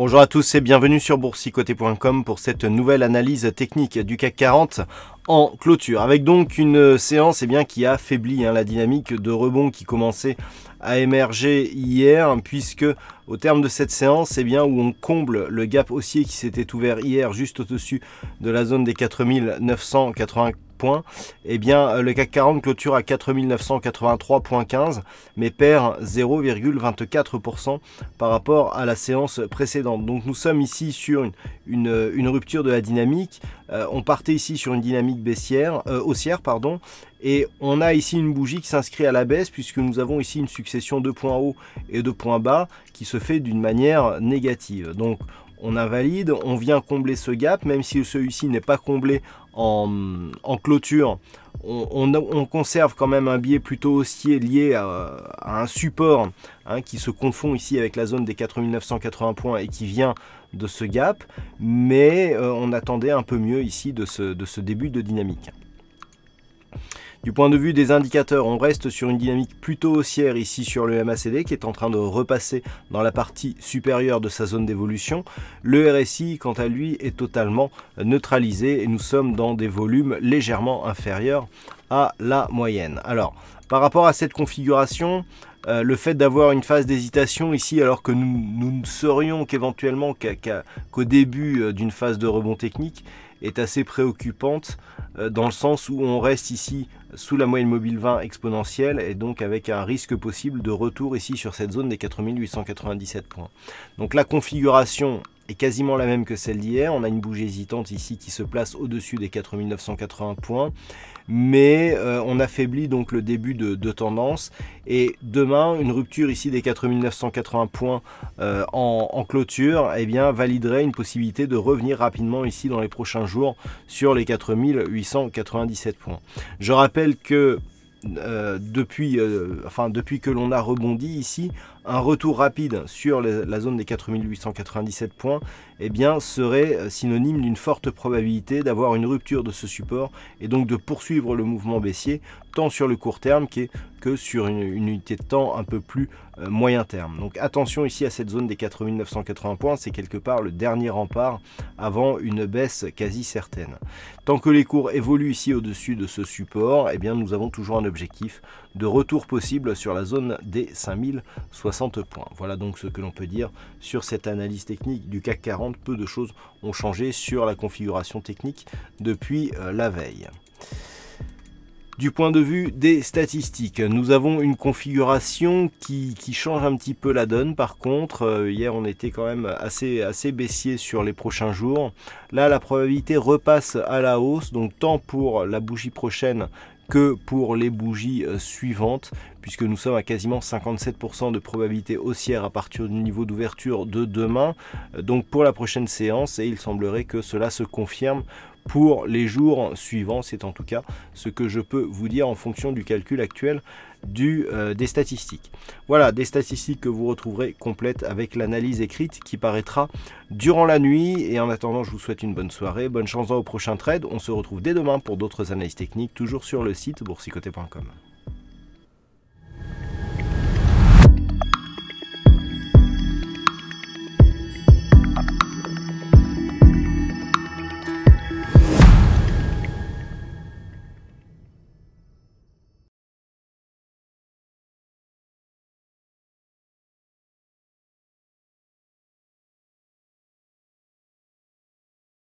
Bonjour à tous et bienvenue sur boursicoté.com pour cette nouvelle analyse technique du CAC 40 en clôture. Avec donc une séance eh bien, qui a affaibli hein, la dynamique de rebond qui commençait à émerger hier, puisque au terme de cette séance, eh bien, où on comble le gap haussier qui s'était ouvert hier juste au-dessus de la zone des 4994, points, eh bien euh, le CAC 40 clôture à 4983.15 mais perd 0,24% par rapport à la séance précédente. Donc nous sommes ici sur une, rupture de la dynamique. Euh, on partait ici sur une dynamique baissière, euh, haussière, pardon, et on a ici une bougie qui s'inscrit à la baisse puisque nous avons ici une succession de points hauts et de points bas qui se fait d'une manière négative. Donc on invalide, on vient combler ce gap, même si celui-ci n'est pas comblé en, clôture, on, conserve quand même un biais plutôt haussier lié à, un support hein, qui se confond ici avec la zone des 4980 points et qui vient de ce gap, mais euh, on attendait un peu mieux ici de ce début de dynamique. Du point de vue des indicateurs, on reste sur une dynamique plutôt haussière ici sur le MACD qui est en train de repasser dans la partie supérieure de sa zone d'évolution. Le RSI, quant à lui, est totalement neutralisé et nous sommes dans des volumes légèrement inférieurs à la moyenne. Alors, par rapport à cette configuration, euh, le fait d'avoir une phase d'hésitation ici alors que nous, ne serions qu'éventuellement qu'au début euh, d'une phase de rebond technique est assez préoccupante euh, dans le sens où on reste ici sous la moyenne mobile 20 exponentielle et donc avec un risque possible de retour ici sur cette zone des 4897 points. Donc la configuration est quasiment la même que celle d'hier. On a une bougie hésitante ici qui se place au-dessus des 4980 points. Mais euh, on affaiblit donc le début de, tendance. Et demain, une rupture ici des 4980 points euh, en, clôture eh bien, validerait une possibilité de revenir rapidement ici dans les prochains jours sur les 4897 points. Je rappelle que euh, depuis, euh, enfin, depuis que l'on a rebondi ici, un retour rapide sur la zone des 4897 points eh bien, serait euh, synonyme d'une forte probabilité d'avoir une rupture de ce support et donc de poursuivre le mouvement baissier tant sur le court terme que sur une, unité de temps un peu plus euh, moyen terme. Donc attention ici à cette zone des 4980 points, c'est quelque part le dernier rempart avant une baisse quasi certaine. Tant que les cours évoluent ici au-dessus de ce support, eh bien nous avons toujours un objectif de retour possible sur la zone des 5060 points. Voilà donc ce que l'on peut dire sur cette analyse technique du CAC 40. Peu de choses ont changé sur la configuration technique depuis euh, la veille. Du point de vue des statistiques, nous avons une configuration qui, qui, change un petit peu la donne. Par contre, euh, hier on était quand même assez, assez baissier sur les prochains jours. Là, la probabilité repasse à la hausse, donc tant pour la bougie prochaine que pour les bougies euh, suivantes puisque nous sommes à quasiment 57% de probabilité haussière à partir du niveau d'ouverture de demain. Euh, donc pour la prochaine séance, et il semblerait que cela se confirme pour les jours suivants. C'est en tout cas ce que je peux vous dire en fonction du calcul actuel euh, des statistiques. Voilà, des statistiques que vous retrouverez complètes avec l'analyse écrite qui paraîtra durant la nuit. Et en attendant, je vous souhaite une bonne soirée, bonne chance au prochain trade. On se retrouve dès demain pour d'autres analyses techniques, toujours sur le site boursicoté.com.